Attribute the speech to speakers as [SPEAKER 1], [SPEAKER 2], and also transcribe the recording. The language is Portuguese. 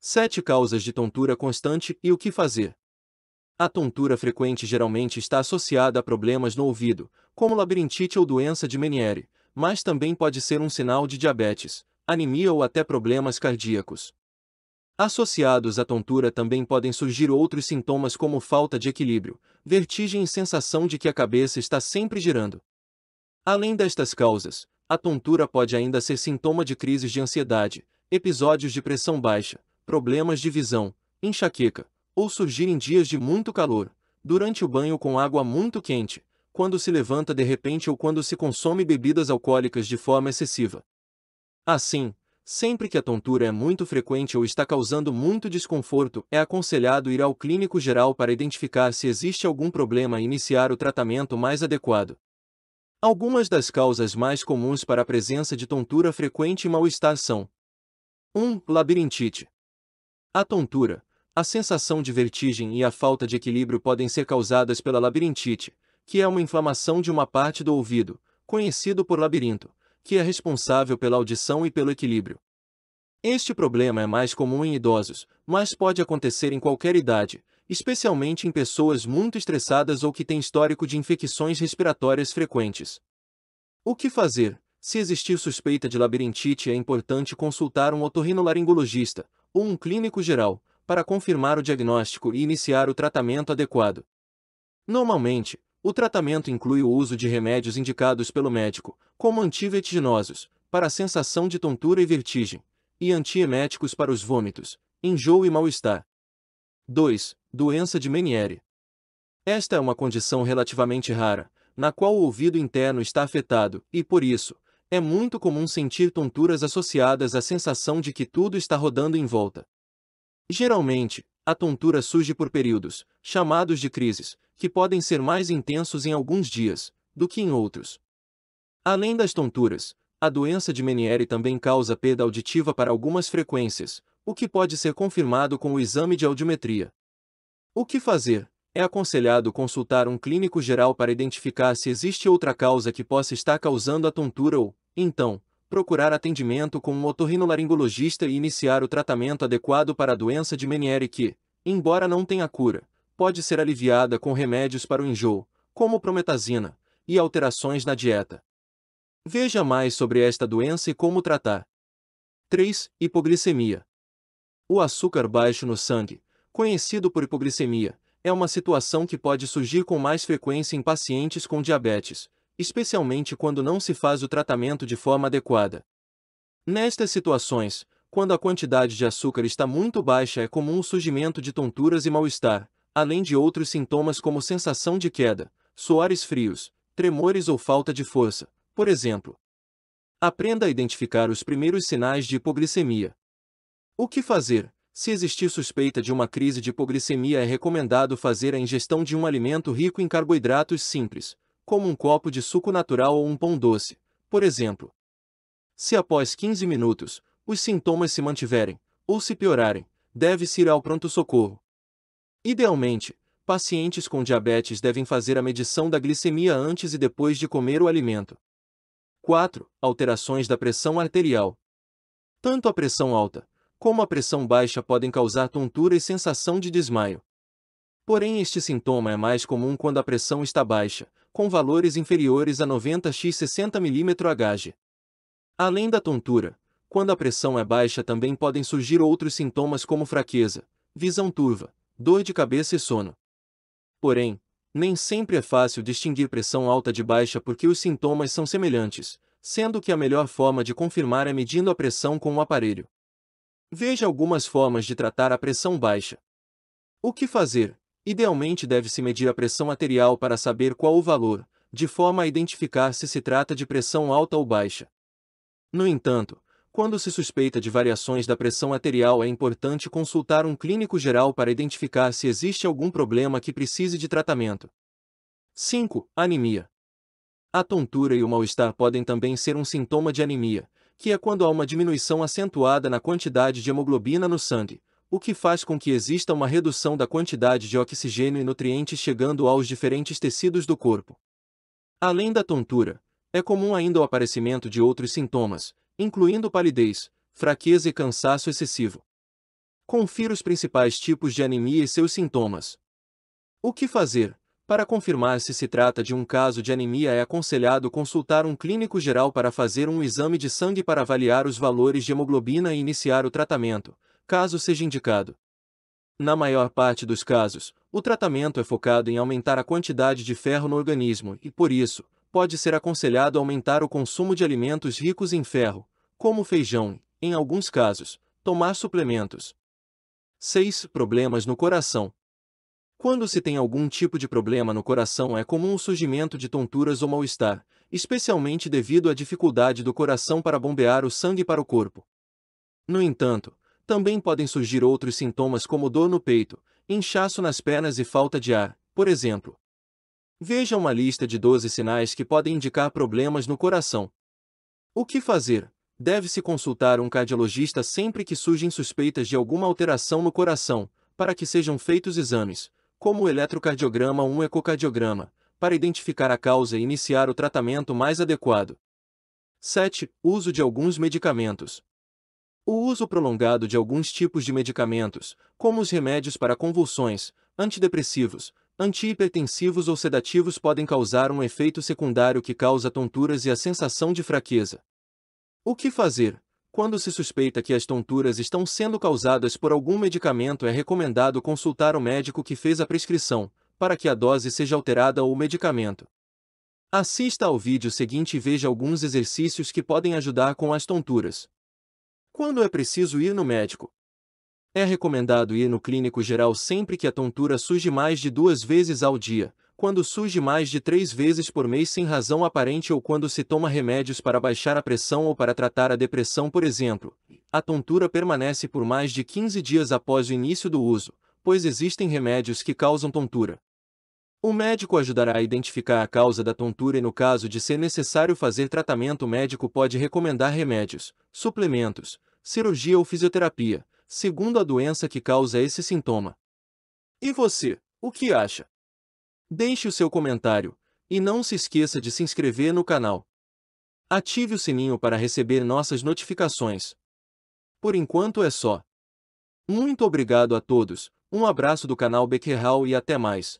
[SPEAKER 1] Sete causas de tontura constante e o que fazer. A tontura frequente geralmente está associada a problemas no ouvido, como labirintite ou doença de Meniere, mas também pode ser um sinal de diabetes, anemia ou até problemas cardíacos. Associados à tontura também podem surgir outros sintomas como falta de equilíbrio, vertigem e sensação de que a cabeça está sempre girando. Além destas causas, a tontura pode ainda ser sintoma de crises de ansiedade, episódios de pressão baixa, problemas de visão, enxaqueca, ou surgir em dias de muito calor, durante o banho com água muito quente, quando se levanta de repente ou quando se consome bebidas alcoólicas de forma excessiva. Assim, sempre que a tontura é muito frequente ou está causando muito desconforto, é aconselhado ir ao clínico geral para identificar se existe algum problema e iniciar o tratamento mais adequado. Algumas das causas mais comuns para a presença de tontura frequente e mal-estar são 1. Labirintite a tontura, a sensação de vertigem e a falta de equilíbrio podem ser causadas pela labirintite, que é uma inflamação de uma parte do ouvido, conhecido por labirinto, que é responsável pela audição e pelo equilíbrio. Este problema é mais comum em idosos, mas pode acontecer em qualquer idade, especialmente em pessoas muito estressadas ou que têm histórico de infecções respiratórias frequentes. O que fazer? Se existir suspeita de labirintite, é importante consultar um otorrinolaringologista, ou um clínico geral, para confirmar o diagnóstico e iniciar o tratamento adequado. Normalmente, o tratamento inclui o uso de remédios indicados pelo médico, como antivertiginosos, para a sensação de tontura e vertigem, e antieméticos para os vômitos, enjoo e mal-estar. 2. Doença de Meniere. Esta é uma condição relativamente rara, na qual o ouvido interno está afetado e, por isso, é muito comum sentir tonturas associadas à sensação de que tudo está rodando em volta. Geralmente, a tontura surge por períodos, chamados de crises, que podem ser mais intensos em alguns dias do que em outros. Além das tonturas, a doença de Meniere também causa perda auditiva para algumas frequências, o que pode ser confirmado com o exame de audiometria. O que fazer? é aconselhado consultar um clínico geral para identificar se existe outra causa que possa estar causando a tontura ou, então, procurar atendimento com um otorrinolaringologista e iniciar o tratamento adequado para a doença de Meniere que, embora não tenha cura, pode ser aliviada com remédios para o enjoo, como prometazina, e alterações na dieta. Veja mais sobre esta doença e como tratar. 3. Hipoglicemia. O açúcar baixo no sangue, conhecido por hipoglicemia, é uma situação que pode surgir com mais frequência em pacientes com diabetes, especialmente quando não se faz o tratamento de forma adequada. Nestas situações, quando a quantidade de açúcar está muito baixa, é comum o surgimento de tonturas e mal-estar, além de outros sintomas como sensação de queda, suores frios, tremores ou falta de força, por exemplo. Aprenda a identificar os primeiros sinais de hipoglicemia. O que fazer? Se existir suspeita de uma crise de hipoglicemia, é recomendado fazer a ingestão de um alimento rico em carboidratos simples, como um copo de suco natural ou um pão doce, por exemplo. Se após 15 minutos os sintomas se mantiverem, ou se piorarem, deve-se ir ao pronto-socorro. Idealmente, pacientes com diabetes devem fazer a medição da glicemia antes e depois de comer o alimento. 4. Alterações da pressão arterial. Tanto a pressão alta como a pressão baixa podem causar tontura e sensação de desmaio. Porém, este sintoma é mais comum quando a pressão está baixa, com valores inferiores a 90 x 60 mmHg. Além da tontura, quando a pressão é baixa também podem surgir outros sintomas como fraqueza, visão turva, dor de cabeça e sono. Porém, nem sempre é fácil distinguir pressão alta de baixa porque os sintomas são semelhantes, sendo que a melhor forma de confirmar é medindo a pressão com o aparelho. Veja algumas formas de tratar a pressão baixa. O que fazer? Idealmente deve-se medir a pressão arterial para saber qual o valor, de forma a identificar se se trata de pressão alta ou baixa. No entanto, quando se suspeita de variações da pressão arterial, é importante consultar um clínico geral para identificar se existe algum problema que precise de tratamento. 5. Anemia. A tontura e o mal-estar podem também ser um sintoma de anemia, que é quando há uma diminuição acentuada na quantidade de hemoglobina no sangue, o que faz com que exista uma redução da quantidade de oxigênio e nutrientes chegando aos diferentes tecidos do corpo. Além da tontura, é comum ainda o aparecimento de outros sintomas, incluindo palidez, fraqueza e cansaço excessivo. Confira os principais tipos de anemia e seus sintomas. O que fazer? Para confirmar se se trata de um caso de anemia é aconselhado consultar um clínico geral para fazer um exame de sangue para avaliar os valores de hemoglobina e iniciar o tratamento, caso seja indicado. Na maior parte dos casos, o tratamento é focado em aumentar a quantidade de ferro no organismo e, por isso, pode ser aconselhado aumentar o consumo de alimentos ricos em ferro, como feijão, e, em alguns casos, tomar suplementos. 6. Problemas no coração. Quando se tem algum tipo de problema no coração é comum o surgimento de tonturas ou mal-estar, especialmente devido à dificuldade do coração para bombear o sangue para o corpo. No entanto, também podem surgir outros sintomas como dor no peito, inchaço nas pernas e falta de ar, por exemplo. Veja uma lista de 12 sinais que podem indicar problemas no coração. O que fazer? Deve-se consultar um cardiologista sempre que surgem suspeitas de alguma alteração no coração, para que sejam feitos exames, como o eletrocardiograma ou um ecocardiograma, para identificar a causa e iniciar o tratamento mais adequado. 7. Uso de alguns medicamentos. O uso prolongado de alguns tipos de medicamentos, como os remédios para convulsões, antidepressivos, antihipertensivos ou sedativos, podem causar um efeito secundário que causa tonturas e a sensação de fraqueza. O que fazer? Quando se suspeita que as tonturas estão sendo causadas por algum medicamento, é recomendado consultar o médico que fez a prescrição, para que a dose seja alterada ou o medicamento. Assista ao vídeo seguinte e veja alguns exercícios que podem ajudar com as tonturas. Quando é preciso ir no médico? É recomendado ir no clínico geral sempre que a tontura surge mais de duas vezes ao dia, quando surge mais de três vezes por mês sem razão aparente ou quando se toma remédios para baixar a pressão ou para tratar a depressão, por exemplo, a tontura permanece por mais de 15 dias após o início do uso, pois existem remédios que causam tontura. O médico ajudará a identificar a causa da tontura e, no caso de ser necessário fazer tratamento, o médico pode recomendar remédios, suplementos, cirurgia ou fisioterapia, segundo a doença que causa esse sintoma. E você, o que acha? Deixe o seu comentário e não se esqueça de se inscrever no canal. Ative o sininho para receber nossas notificações. Por enquanto é só. Muito obrigado a todos, um abraço do canal Becker Hall e até mais.